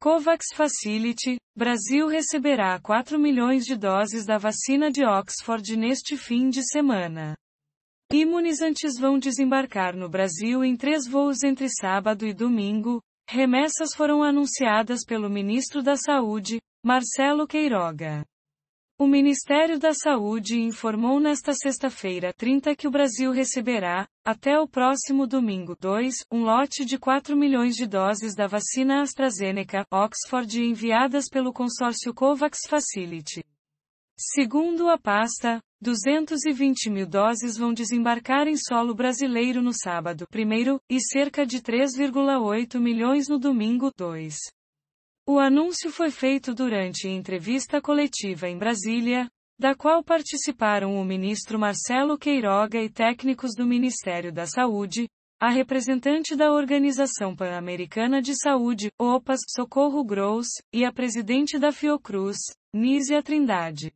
COVAX Facility, Brasil receberá 4 milhões de doses da vacina de Oxford neste fim de semana. Imunizantes vão desembarcar no Brasil em três voos entre sábado e domingo. Remessas foram anunciadas pelo ministro da Saúde, Marcelo Queiroga. O Ministério da Saúde informou nesta sexta-feira 30 que o Brasil receberá, até o próximo domingo 2, um lote de 4 milhões de doses da vacina AstraZeneca Oxford enviadas pelo consórcio COVAX Facility. Segundo a pasta, 220 mil doses vão desembarcar em solo brasileiro no sábado 1 e cerca de 3,8 milhões no domingo 2. O anúncio foi feito durante entrevista coletiva em Brasília, da qual participaram o ministro Marcelo Queiroga e técnicos do Ministério da Saúde, a representante da Organização Pan-Americana de Saúde, OPAS, Socorro Gross, e a presidente da Fiocruz, Nízia Trindade.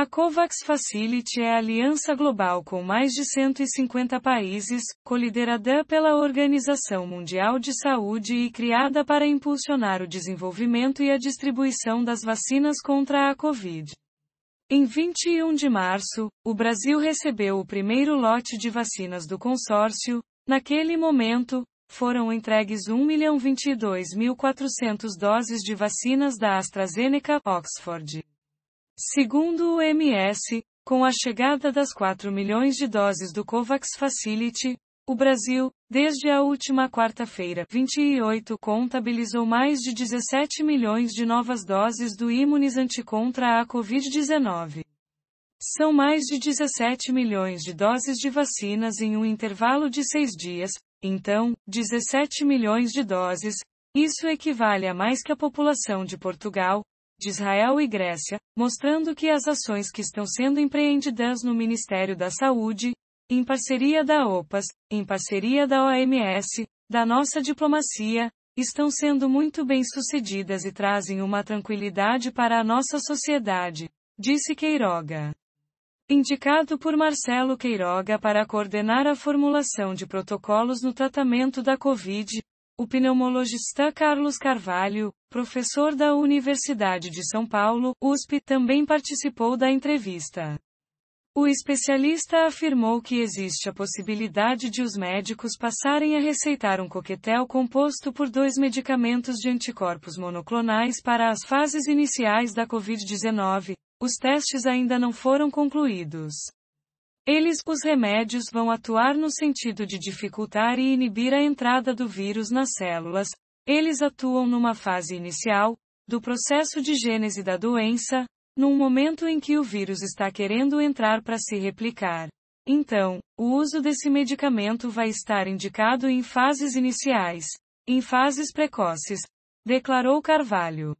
A COVAX Facility é a aliança global com mais de 150 países, coliderada pela Organização Mundial de Saúde e criada para impulsionar o desenvolvimento e a distribuição das vacinas contra a Covid. Em 21 de março, o Brasil recebeu o primeiro lote de vacinas do consórcio. Naquele momento, foram entregues 1.022.400 doses de vacinas da AstraZeneca Oxford. Segundo o MS, com a chegada das 4 milhões de doses do COVAX Facility, o Brasil, desde a última quarta-feira, 28, contabilizou mais de 17 milhões de novas doses do imunizante contra a Covid-19. São mais de 17 milhões de doses de vacinas em um intervalo de seis dias, então, 17 milhões de doses, isso equivale a mais que a população de Portugal, de Israel e Grécia, mostrando que as ações que estão sendo empreendidas no Ministério da Saúde, em parceria da OPAS, em parceria da OMS, da nossa diplomacia, estão sendo muito bem sucedidas e trazem uma tranquilidade para a nossa sociedade, disse Queiroga. Indicado por Marcelo Queiroga para coordenar a formulação de protocolos no tratamento da Covid, o pneumologista Carlos Carvalho, professor da Universidade de São Paulo, USP, também participou da entrevista. O especialista afirmou que existe a possibilidade de os médicos passarem a receitar um coquetel composto por dois medicamentos de anticorpos monoclonais para as fases iniciais da Covid-19. Os testes ainda não foram concluídos. Eles os remédios vão atuar no sentido de dificultar e inibir a entrada do vírus nas células. Eles atuam numa fase inicial do processo de gênese da doença, num momento em que o vírus está querendo entrar para se replicar. Então, o uso desse medicamento vai estar indicado em fases iniciais, em fases precoces, declarou Carvalho.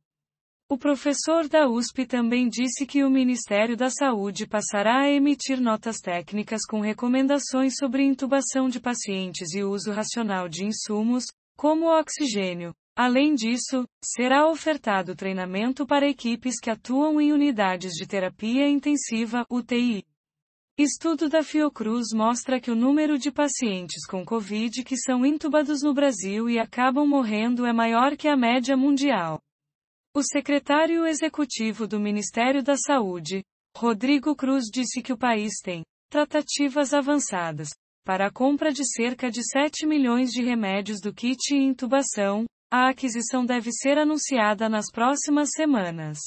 O professor da USP também disse que o Ministério da Saúde passará a emitir notas técnicas com recomendações sobre intubação de pacientes e uso racional de insumos, como o oxigênio. Além disso, será ofertado treinamento para equipes que atuam em unidades de terapia intensiva UTI. Estudo da Fiocruz mostra que o número de pacientes com Covid que são intubados no Brasil e acabam morrendo é maior que a média mundial. O secretário executivo do Ministério da Saúde, Rodrigo Cruz disse que o país tem tratativas avançadas para a compra de cerca de 7 milhões de remédios do kit e intubação. A aquisição deve ser anunciada nas próximas semanas.